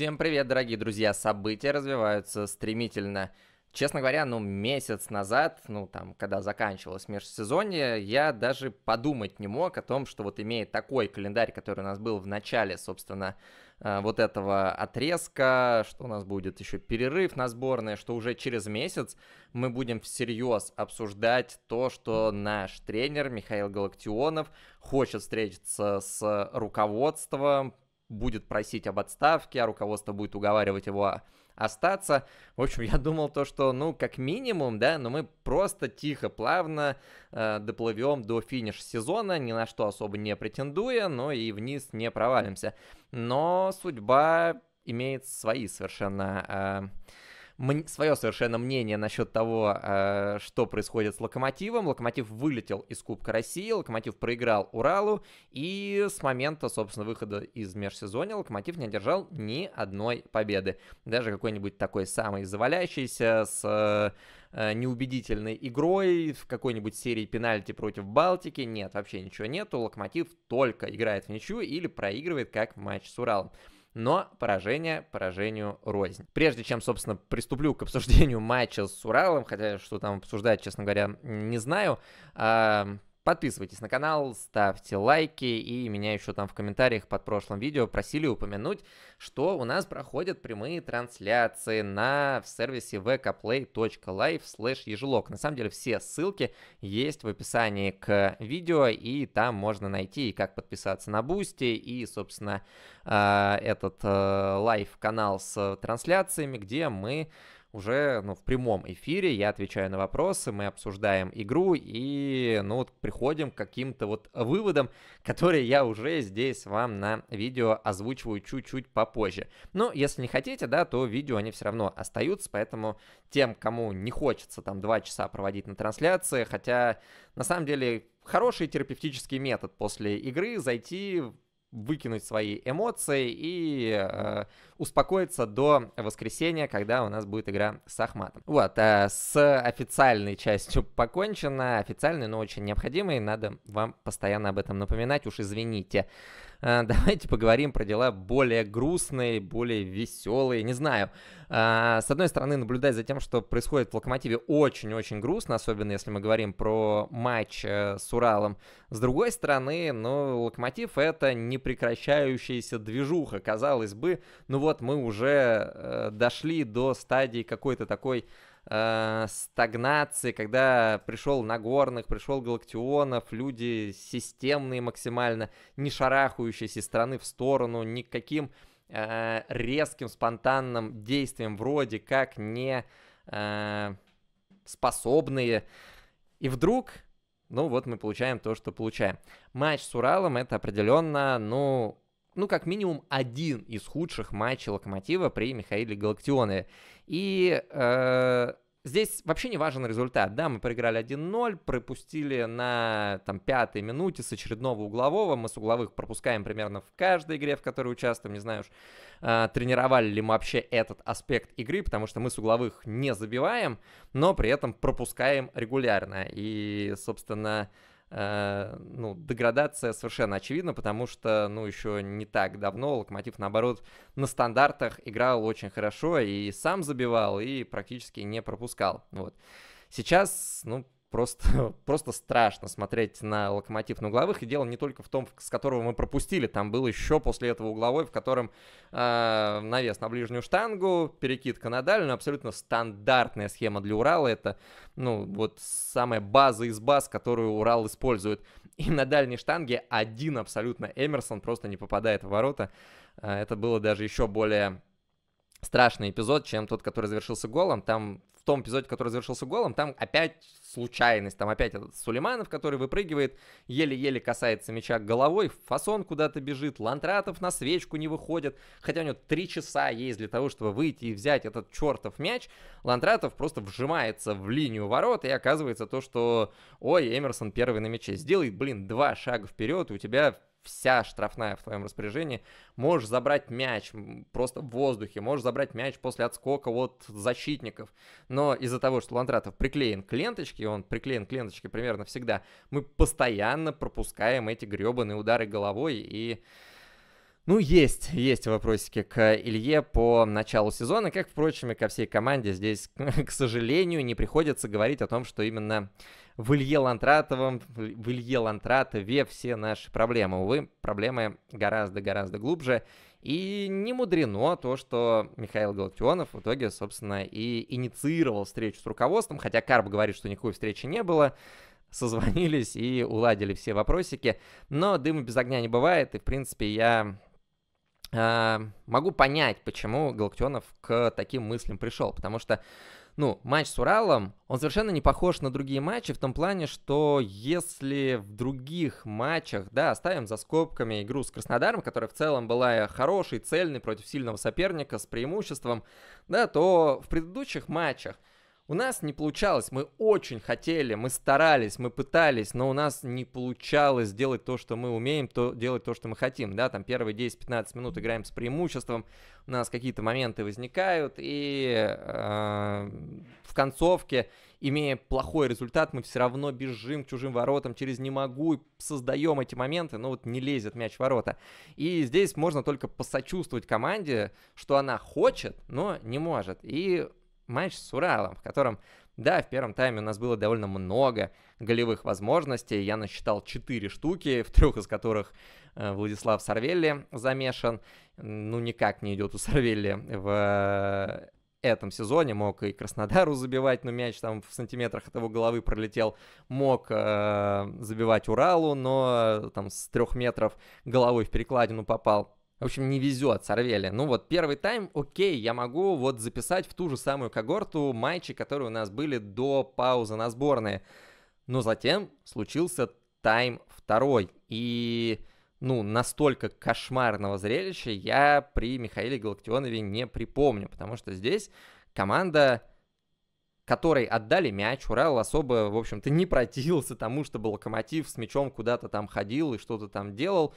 Всем привет, дорогие друзья! События развиваются стремительно. Честно говоря, ну месяц назад, ну там, когда заканчивалось межсезонье, я даже подумать не мог о том, что вот имея такой календарь, который у нас был в начале, собственно, э, вот этого отрезка, что у нас будет еще перерыв на сборные, что уже через месяц мы будем всерьез обсуждать то, что наш тренер Михаил Галактионов хочет встретиться с руководством будет просить об отставке, а руководство будет уговаривать его остаться. В общем, я думал то, что, ну, как минимум, да, но мы просто тихо, плавно э, доплывем до финиша сезона, ни на что особо не претендуя, но и вниз не провалимся. Но судьба имеет свои совершенно... Э, свое совершенно мнение насчет того, э, что происходит с Локомотивом. Локомотив вылетел из Кубка России, Локомотив проиграл Уралу, и с момента, собственно, выхода из межсезонья Локомотив не одержал ни одной победы. Даже какой-нибудь такой самый заваляющийся с э, неубедительной игрой в какой-нибудь серии пенальти против Балтики. Нет, вообще ничего нету. Локомотив только играет в ничью или проигрывает как матч с Уралом но поражение поражению рознь. Прежде чем, собственно, приступлю к обсуждению матча с Уралом, хотя что там обсуждать, честно говоря, не знаю, а, Подписывайтесь на канал, ставьте лайки и меня еще там в комментариях под прошлым видео просили упомянуть, что у нас проходят прямые трансляции на в сервисе vkplay.live ежелок. На самом деле все ссылки есть в описании к видео и там можно найти как подписаться на Бусти и, собственно, а, этот э, лайв-канал с трансляциями, где мы уже ну, в прямом эфире я отвечаю на вопросы, мы обсуждаем игру и ну, вот приходим к каким-то вот выводам, которые я уже здесь вам на видео озвучиваю чуть-чуть попозже. Но ну, если не хотите, да, то видео они все равно остаются, поэтому тем, кому не хочется там 2 часа проводить на трансляции, хотя на самом деле хороший терапевтический метод после игры зайти выкинуть свои эмоции и э, успокоиться до воскресенья, когда у нас будет игра с Ахматом. Вот, э, с официальной частью покончено, официальной, но очень необходимой, надо вам постоянно об этом напоминать, уж извините. А, давайте поговорим про дела более грустные, более веселые, не знаю. А, с одной стороны, наблюдать за тем, что происходит в «Локомотиве», очень-очень грустно, особенно если мы говорим про матч э, с Уралом. С другой стороны, ну, «Локомотив» — это непрекращающаяся движуха, казалось бы. Ну вот, мы уже э, дошли до стадии какой-то такой э, стагнации, когда пришел Нагорных, пришел Галактионов, люди системные максимально, не шарахающиеся страны в сторону, никаким э, резким, спонтанным действием вроде как не э, способные. И вдруг ну вот мы получаем то, что получаем. Матч с Уралом это определенно, ну, ну, как минимум, один из худших матчей Локомотива при Михаиле Галактионе. И э, здесь вообще не важен результат. Да, мы проиграли 1-0, пропустили на там, пятой минуте с очередного углового. Мы с угловых пропускаем примерно в каждой игре, в которой участвуем. Не знаю уж, э, тренировали ли мы вообще этот аспект игры, потому что мы с угловых не забиваем, но при этом пропускаем регулярно. И, собственно... Э, Э, ну, деградация совершенно очевидна, потому что, ну, еще не так давно Локомотив, наоборот, на стандартах играл очень хорошо и сам забивал, и практически не пропускал, вот. Сейчас, ну, просто, просто страшно смотреть на локомотив на угловых. И дело не только в том, с которого мы пропустили. Там был еще после этого угловой, в котором э, навес на ближнюю штангу, перекидка на дальнюю. Абсолютно стандартная схема для Урала. Это, ну, вот самая база из баз, которую Урал использует. И на дальней штанге один абсолютно Эмерсон просто не попадает в ворота. А, это было даже еще более страшный эпизод, чем тот, который завершился голом. Там в том эпизоде, который завершился голом, там опять случайность, там опять этот Сулейманов, который выпрыгивает, еле-еле касается мяча головой, фасон куда-то бежит, Лантратов на свечку не выходит, хотя у него три часа есть для того, чтобы выйти и взять этот чертов мяч, Лантратов просто вжимается в линию ворот, и оказывается то, что, ой, Эмерсон первый на мяче, сделай, блин, два шага вперед, и у тебя вся штрафная в твоем распоряжении, можешь забрать мяч просто в воздухе, можешь забрать мяч после отскока от защитников. Но из-за того, что Ландратов приклеен к ленточке, он приклеен к ленточке примерно всегда, мы постоянно пропускаем эти гребаные удары головой и... Ну, есть, есть вопросики к Илье по началу сезона, как, впрочем, и ко всей команде. Здесь, к сожалению, не приходится говорить о том, что именно в Илье Лантратовом, в Илье Лантратове все наши проблемы. Увы, проблемы гораздо-гораздо глубже. И не мудрено то, что Михаил Галактионов в итоге, собственно, и инициировал встречу с руководством, хотя Карп говорит, что никакой встречи не было созвонились и уладили все вопросики. Но дыма без огня не бывает, и, в принципе, я а, могу понять, почему Галактионов к таким мыслям пришел, потому что ну, матч с Уралом, он совершенно не похож на другие матчи в том плане, что если в других матчах, да, оставим за скобками игру с Краснодаром, которая в целом была хорошей, цельной против сильного соперника с преимуществом, да, то в предыдущих матчах – у нас не получалось, мы очень хотели, мы старались, мы пытались, но у нас не получалось делать то, что мы умеем, то делать то, что мы хотим, да, там первые 10-15 минут играем с преимуществом, у нас какие-то моменты возникают, и э, в концовке, имея плохой результат, мы все равно бежим к чужим воротам через «не могу» и создаем эти моменты, но ну вот не лезет мяч в ворота. И здесь можно только посочувствовать команде, что она хочет, но не может. И матч с Уралом, в котором, да, в первом тайме у нас было довольно много голевых возможностей. Я насчитал 4 штуки, в трех из которых э, Владислав Сарвелли замешан. Ну, никак не идет у Сарвелли в э, этом сезоне мог и Краснодару забивать, но мяч там в сантиметрах от его головы пролетел, мог э, забивать Уралу, но э, там с трех метров головой в перекладину попал в общем, не везет, сорвели. Ну вот первый тайм, окей, я могу вот записать в ту же самую когорту матчи, которые у нас были до паузы на сборные. Но затем случился тайм второй. И, ну, настолько кошмарного зрелища я при Михаиле Галактионове не припомню, потому что здесь команда которой отдали мяч. Урал особо, в общем-то, не противился тому, чтобы Локомотив с мячом куда-то там ходил и что-то там делал.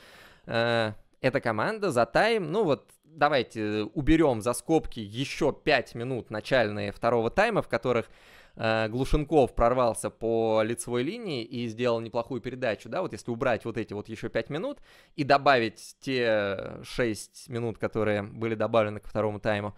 Э -э эта команда за тайм, ну вот давайте э, уберем за скобки еще 5 минут начальные второго тайма, в которых э, Глушенков прорвался по лицевой линии и сделал неплохую передачу, да, вот если убрать вот эти вот еще 5 минут и добавить те 6 минут, которые были добавлены ко второму тайму,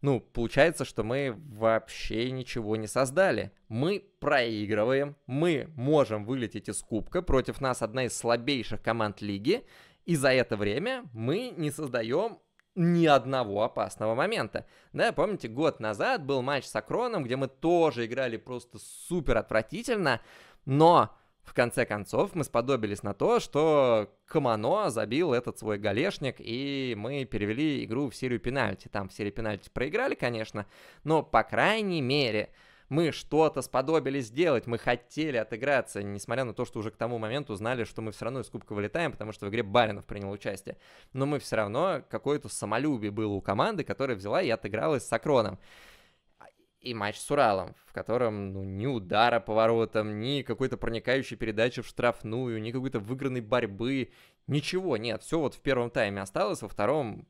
ну, получается, что мы вообще ничего не создали. Мы проигрываем, мы можем вылететь из кубка, против нас одна из слабейших команд лиги, и за это время мы не создаем ни одного опасного момента. Да, помните, год назад был матч с Акроном, где мы тоже играли просто супер отвратительно, но в конце концов мы сподобились на то, что Камано забил этот свой голешник и мы перевели игру в серию пенальти. Там в серии пенальти проиграли, конечно, но по крайней мере мы что-то сподобились сделать, мы хотели отыграться, несмотря на то, что уже к тому моменту знали, что мы все равно из Кубка вылетаем, потому что в игре Баринов принял участие. Но мы все равно, какое-то самолюбие было у команды, которая взяла и отыгралась с Акроном. И матч с Уралом, в котором ну, ни удара по воротам, ни какой-то проникающей передачи в штрафную, ни какой-то выигранной борьбы, ничего нет. Все вот в первом тайме осталось, во втором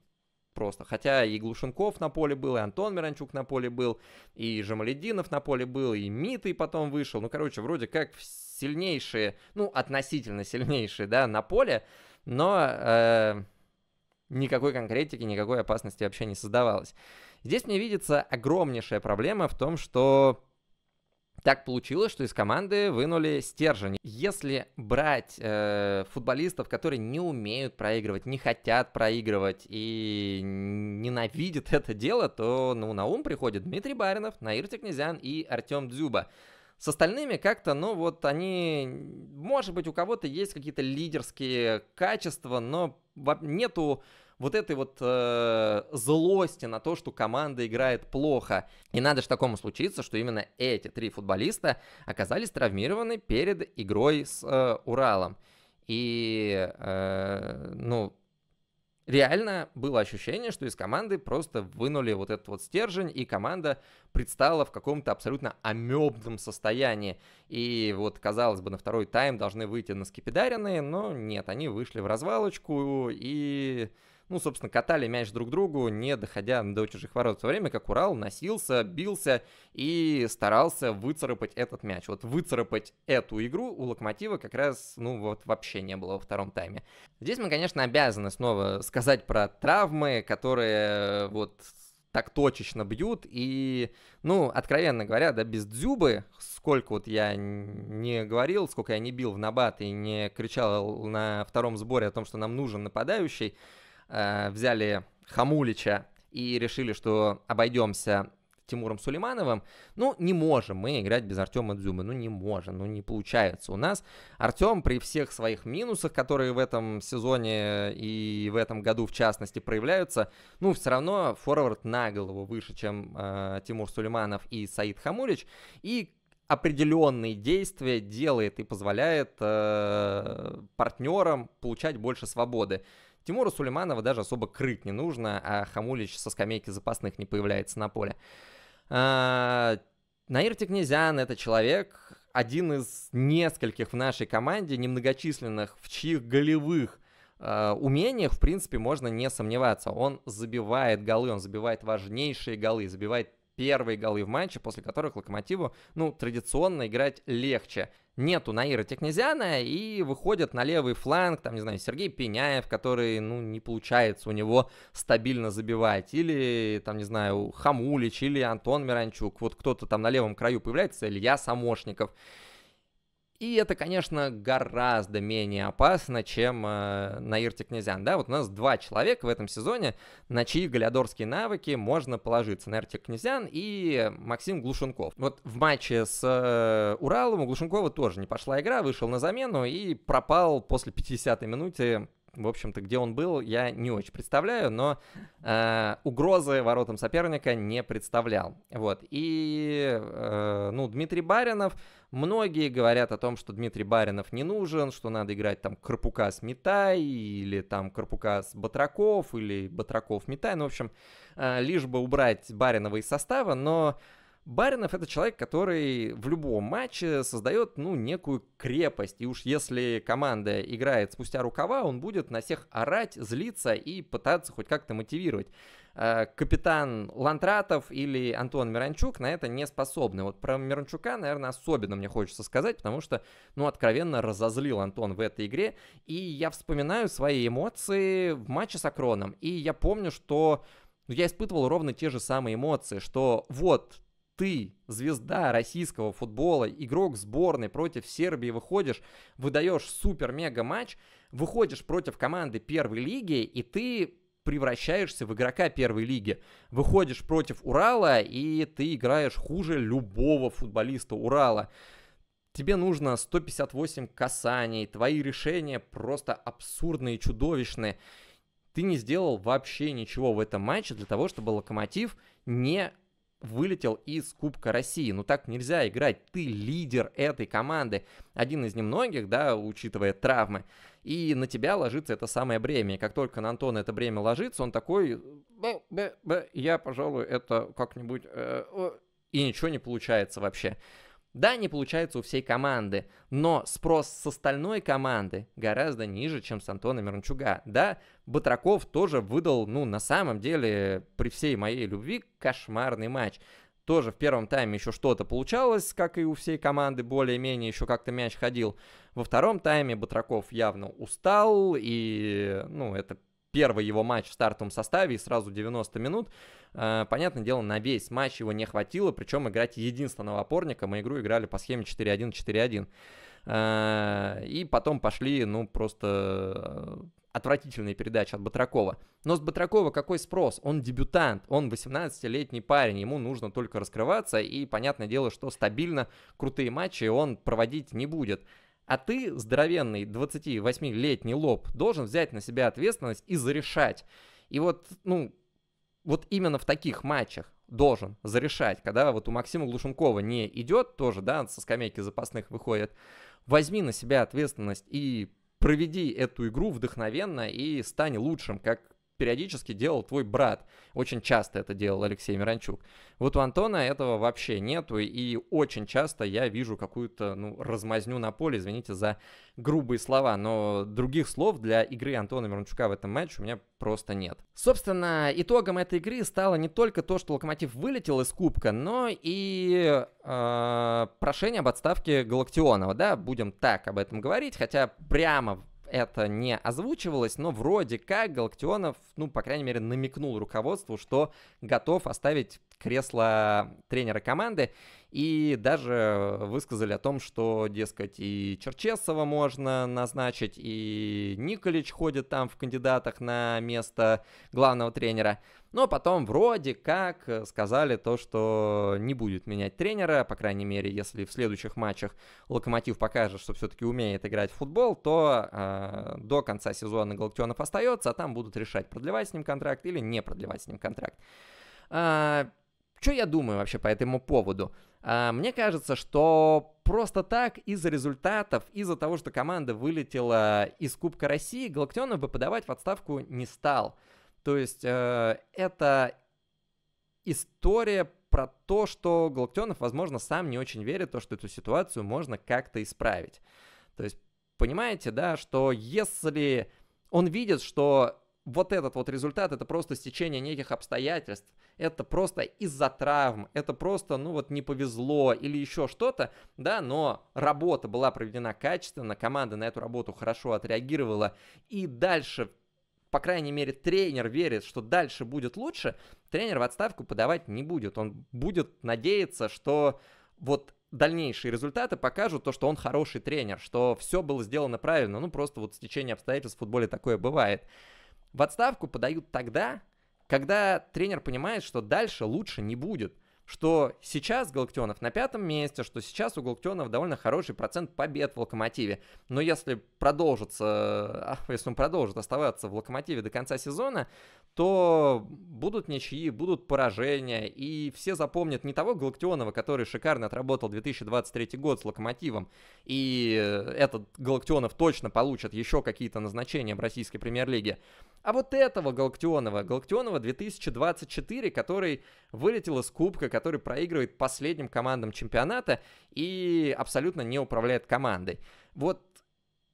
просто. Хотя и Глушенков на поле был, и Антон Миранчук на поле был, и Жамалединов на поле был, и Митый потом вышел. Ну, короче, вроде как сильнейшие, ну, относительно сильнейшие, да, на поле, но э, никакой конкретики, никакой опасности вообще не создавалось. Здесь мне видится огромнейшая проблема в том, что так получилось, что из команды вынули стержень. Если брать э, футболистов, которые не умеют проигрывать, не хотят проигрывать и ненавидят это дело, то ну, на ум приходит Дмитрий Баринов, Наир Текнезян и Артем Дзюба. С остальными как-то, ну вот они, может быть, у кого-то есть какие-то лидерские качества, но нету вот этой вот э, злости на то, что команда играет плохо. И надо же такому случиться, что именно эти три футболиста оказались травмированы перед игрой с э, Уралом. И, э, ну, реально было ощущение, что из команды просто вынули вот этот вот стержень, и команда предстала в каком-то абсолютно амебном состоянии. И вот, казалось бы, на второй тайм должны выйти на скипидаренные, но нет, они вышли в развалочку и ну, собственно, катали мяч друг другу, не доходя до чужих ворот, в то время как Урал носился, бился и старался выцарапать этот мяч. Вот выцарапать эту игру у Локомотива как раз, ну, вот вообще не было во втором тайме. Здесь мы, конечно, обязаны снова сказать про травмы, которые э, вот так точечно бьют, и, ну, откровенно говоря, да, без дзюбы, сколько вот я не говорил, сколько я не бил в набат и не кричал на втором сборе о том, что нам нужен нападающий, э, взяли Хамулича и решили, что обойдемся Тимуром Сулеймановым, ну, не можем мы играть без Артема Дзюмы, ну, не можем, ну, не получается у нас. Артем при всех своих минусах, которые в этом сезоне и в этом году, в частности, проявляются, ну, все равно форвард на голову выше, чем э, Тимур Сулейманов и Саид Хамулич, и определенные действия делает и позволяет э, партнерам получать больше свободы. Тимура Сулейманова даже особо крыть не нужно, а Хамулич со скамейки запасных не появляется на поле. А, Наир Тикнезян — это человек, один из нескольких в нашей команде, немногочисленных, в чьих голевых э, умениях, в принципе, можно не сомневаться. Он забивает голы, он забивает важнейшие голы, забивает первые голы в матче, после которых Локомотиву, ну, традиционно играть легче нету Наира Технезяна, и выходят на левый фланг, там, не знаю, Сергей Пеняев, который, ну, не получается у него стабильно забивать, или, там, не знаю, Хамулич, или Антон Миранчук, вот кто-то там на левом краю появляется, Илья Самошников. И это, конечно, гораздо менее опасно, чем э, Наир Тикнезян. Да, вот у нас два человека в этом сезоне, на чьи галиадорские навыки можно положиться. Наир Тикнезян и Максим Глушенков. Вот в матче с э, Уралом у Глушенкова тоже не пошла игра, вышел на замену и пропал после 50-й минуты в общем-то, где он был, я не очень представляю, но э, угрозы воротам соперника не представлял. Вот. И, э, ну, Дмитрий Баринов, многие говорят о том, что Дмитрий Баринов не нужен, что надо играть там Карпука с Митай, или там Карпука с Батраков, или Батраков Митай, ну, в общем, э, лишь бы убрать Баринова из состава, но... Баринов это человек, который в любом матче создает, ну, некую крепость. И уж если команда играет спустя рукава, он будет на всех орать, злиться и пытаться хоть как-то мотивировать. А, капитан Лантратов или Антон Миранчук на это не способны. Вот про Миранчука, наверное, особенно мне хочется сказать, потому что, ну, откровенно разозлил Антон в этой игре. И я вспоминаю свои эмоции в матче с Акроном. И я помню, что ну, я испытывал ровно те же самые эмоции, что вот ты, звезда российского футбола, игрок сборной против Сербии выходишь, выдаешь супер-мега матч, выходишь против команды первой лиги, и ты превращаешься в игрока первой лиги. Выходишь против Урала, и ты играешь хуже любого футболиста Урала. Тебе нужно 158 касаний, твои решения просто абсурдные, чудовищные. Ты не сделал вообще ничего в этом матче для того, чтобы Локомотив не вылетел из Кубка России. Ну так нельзя играть. Ты лидер этой команды. Один из немногих, да, учитывая травмы. И на тебя ложится это самое бремя. И как только на Антона это бремя ложится, он такой... Бэ, бэ, бэ, я, пожалуй, это как-нибудь... Э, и ничего не получается вообще. Да, не получается у всей команды, но спрос с остальной команды гораздо ниже, чем с Антона Мирончуга. Да, Батраков тоже выдал, ну, на самом деле, при всей моей любви, кошмарный матч. Тоже в первом тайме еще что-то получалось, как и у всей команды, более-менее еще как-то мяч ходил. Во втором тайме Батраков явно устал, и, ну, это первый его матч в стартовом составе и сразу 90 минут. Э, понятное дело, на весь матч его не хватило, причем играть единственного опорника. Мы игру играли по схеме 4-1-4-1. Э, и потом пошли, ну, просто э, отвратительные передачи от Батракова. Но с Батракова какой спрос? Он дебютант, он 18-летний парень, ему нужно только раскрываться, и понятное дело, что стабильно крутые матчи он проводить не будет. А ты, здоровенный 28-летний лоб, должен взять на себя ответственность и зарешать. И вот, ну, вот именно в таких матчах должен зарешать, когда вот у Максима Глушенкова не идет тоже, да, со скамейки запасных выходит, возьми на себя ответственность и проведи эту игру вдохновенно и стань лучшим, как периодически делал твой брат. Очень часто это делал Алексей Миранчук. Вот у Антона этого вообще нету, и очень часто я вижу какую-то ну, размазню на поле, извините за грубые слова, но других слов для игры Антона Миранчука в этом матче у меня просто нет. Собственно, итогом этой игры стало не только то, что Локомотив вылетел из Кубка, но и э, прошение об отставке Галактионова, да, будем так об этом говорить, хотя прямо это не озвучивалось, но вроде как Галактионов, ну, по крайней мере, намекнул руководству, что готов оставить кресло тренера команды. И даже высказали о том, что, дескать, и Черчесова можно назначить, и Николич ходит там в кандидатах на место главного тренера. Но потом вроде как э, сказали то, что не будет менять тренера, по крайней мере, если в следующих матчах Локомотив покажет, что все-таки умеет играть в футбол, то э, до конца сезона Галактионов остается, а там будут решать, продлевать с ним контракт или не продлевать с ним контракт. Э, а, что я думаю вообще по этому поводу? Э, мне кажется, что просто так из-за результатов, из-за того, что команда вылетела из Кубка России, Галактионов бы подавать в отставку не стал. То есть э, это история про то, что Галактионов, возможно, сам не очень верит в то, что эту ситуацию можно как-то исправить. То есть понимаете, да, что если он видит, что вот этот вот результат, это просто стечение неких обстоятельств, это просто из-за травм, это просто, ну вот, не повезло или еще что-то, да, но работа была проведена качественно, команда на эту работу хорошо отреагировала, и дальше по крайней мере, тренер верит, что дальше будет лучше, тренер в отставку подавать не будет. Он будет надеяться, что вот дальнейшие результаты покажут то, что он хороший тренер, что все было сделано правильно. Ну, просто вот стечение обстоятельств в футболе такое бывает. В отставку подают тогда, когда тренер понимает, что дальше лучше не будет что сейчас Галактионов на пятом месте, что сейчас у Галактионов довольно хороший процент побед в Локомотиве. Но если продолжится, если он продолжит оставаться в Локомотиве до конца сезона, то будут ничьи, будут поражения, и все запомнят не того Галактионова, который шикарно отработал 2023 год с Локомотивом, и этот Галактионов точно получит еще какие-то назначения в российской премьер-лиге, а вот этого Галактионова, Галактионова 2024, который вылетел из Кубка, который проигрывает последним командам чемпионата и абсолютно не управляет командой. Вот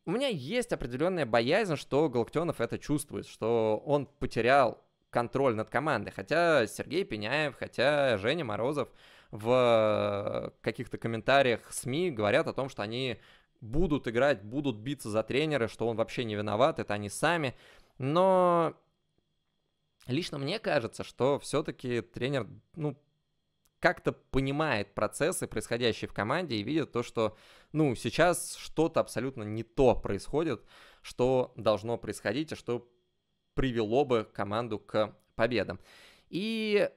у меня есть определенная боязнь, что Галактионов это чувствует, что он потерял контроль над командой. Хотя Сергей Пеняев, хотя Женя Морозов в каких-то комментариях СМИ говорят о том, что они будут играть, будут биться за тренера, что он вообще не виноват, это они сами. Но лично мне кажется, что все-таки тренер, ну, как-то понимает процессы, происходящие в команде, и видит то, что, ну, сейчас что-то абсолютно не то происходит, что должно происходить, и что привело бы команду к победам. И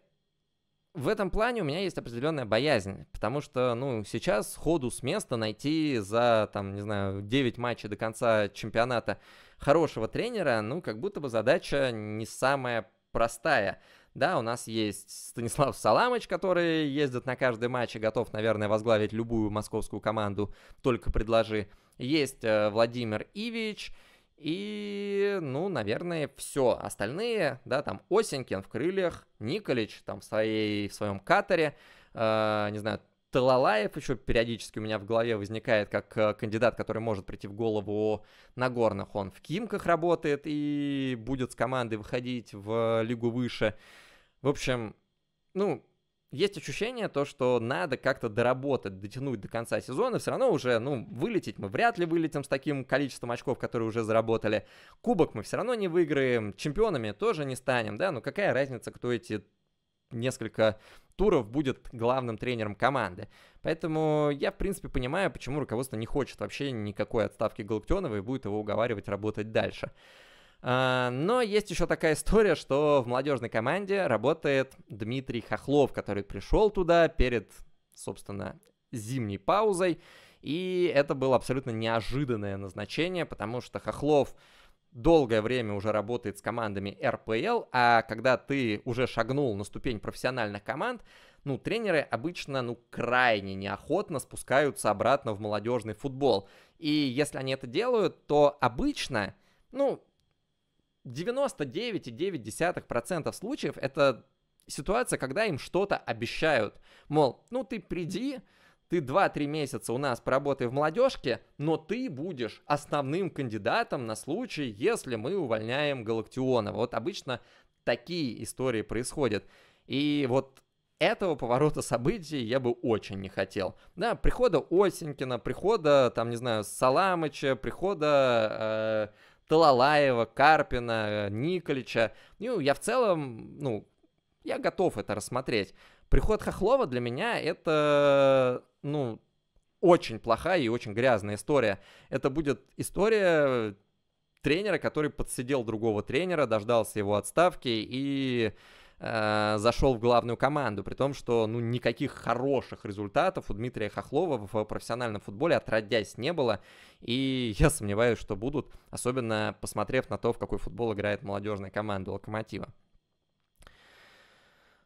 в этом плане у меня есть определенная боязнь, потому что, ну, сейчас ходу с места найти за, там, не знаю, 9 матчей до конца чемпионата хорошего тренера, ну, как будто бы задача не самая простая. Да, у нас есть Станислав Саламыч, который ездит на каждый матч и готов, наверное, возглавить любую московскую команду, только предложи. Есть э, Владимир Ивич, и, ну, наверное, все. Остальные, да, там Осенькин в крыльях, Николич там в, своей, в своем катере, э, не знаю, Талалаев еще периодически у меня в голове возникает как э, кандидат, который может прийти в голову на горных. Он в Кимках работает и будет с командой выходить в лигу выше. В общем, ну, есть ощущение то, что надо как-то доработать, дотянуть до конца сезона, все равно уже, ну, вылететь мы вряд ли вылетим с таким количеством очков, которые уже заработали. Кубок мы все равно не выиграем, чемпионами тоже не станем, да, ну какая разница, кто эти несколько туров будет главным тренером команды. Поэтому я, в принципе, понимаю, почему руководство не хочет вообще никакой отставки Галактионова и будет его уговаривать работать дальше. А, но есть еще такая история, что в молодежной команде работает Дмитрий Хохлов, который пришел туда перед, собственно, зимней паузой. И это было абсолютно неожиданное назначение, потому что Хохлов долгое время уже работает с командами РПЛ, а когда ты уже шагнул на ступень профессиональных команд, ну, тренеры обычно, ну, крайне неохотно спускаются обратно в молодежный футбол. И если они это делают, то обычно, ну, 99,9% случаев это ситуация, когда им что-то обещают. Мол, ну ты приди, ты 2-3 месяца у нас поработай в молодежке, но ты будешь основным кандидатом на случай, если мы увольняем Галактионова. Вот обычно такие истории происходят. И вот этого поворота событий я бы очень не хотел. Да, прихода Осенькина, прихода, там, не знаю, Саламыча, прихода э, Талалаева, Карпина, э, Николича. Ну, я в целом, ну, я готов это рассмотреть. Приход Хохлова для меня это, ну, очень плохая и очень грязная история. Это будет история тренера, который подсидел другого тренера, дождался его отставки и э, зашел в главную команду, при том, что ну, никаких хороших результатов у Дмитрия Хохлова в профессиональном футболе отродясь не было, и я сомневаюсь, что будут, особенно посмотрев на то, в какой футбол играет молодежная команда Локомотива.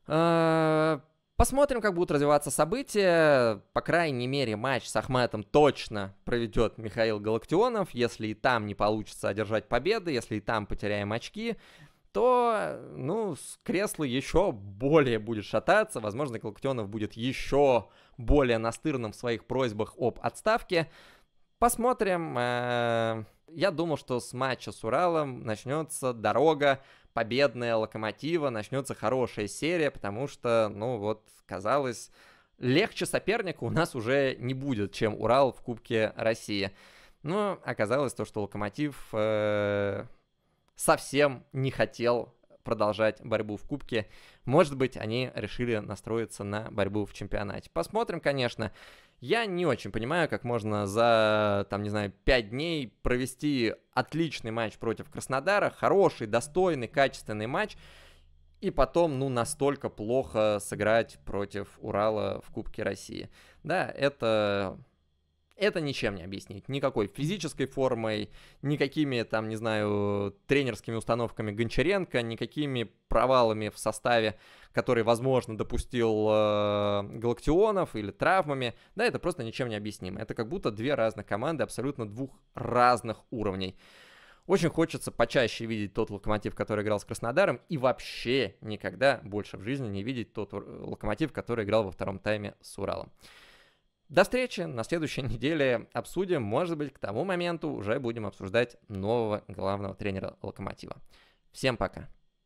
А, Посмотрим, как будут развиваться события. По крайней мере, матч с Ахматом точно проведет Михаил Галактионов. Если и там не получится одержать победы, если и там потеряем очки, то, ну, кресло еще более будет шататься. Возможно, Галактионов будет еще более настырным в своих просьбах об отставке. Посмотрим. Э, я думал, что с матча с Уралом начнется дорога победная Локомотива, начнется хорошая серия, потому что, ну вот, казалось, легче соперника у нас уже не будет, чем Урал в Кубке России. Но оказалось то, что Локомотив э, совсем не хотел продолжать борьбу в Кубке. Может быть, они решили настроиться на борьбу в чемпионате. Посмотрим, конечно. Я не очень понимаю, как можно за, там, не знаю, 5 дней провести отличный матч против Краснодара, хороший, достойный, качественный матч, и потом, ну, настолько плохо сыграть против Урала в Кубке России. Да, это это ничем не объяснить. Никакой физической формой, никакими, там, не знаю, тренерскими установками Гончаренко, никакими провалами в составе, который, возможно, допустил э, Галактионов или травмами. Да, это просто ничем не объяснимо. Это как будто две разных команды абсолютно двух разных уровней. Очень хочется почаще видеть тот локомотив, который играл с Краснодаром, и вообще никогда больше в жизни не видеть тот локомотив, который играл во втором тайме с Уралом. До встречи на следующей неделе. Обсудим, может быть, к тому моменту уже будем обсуждать нового главного тренера Локомотива. Всем пока.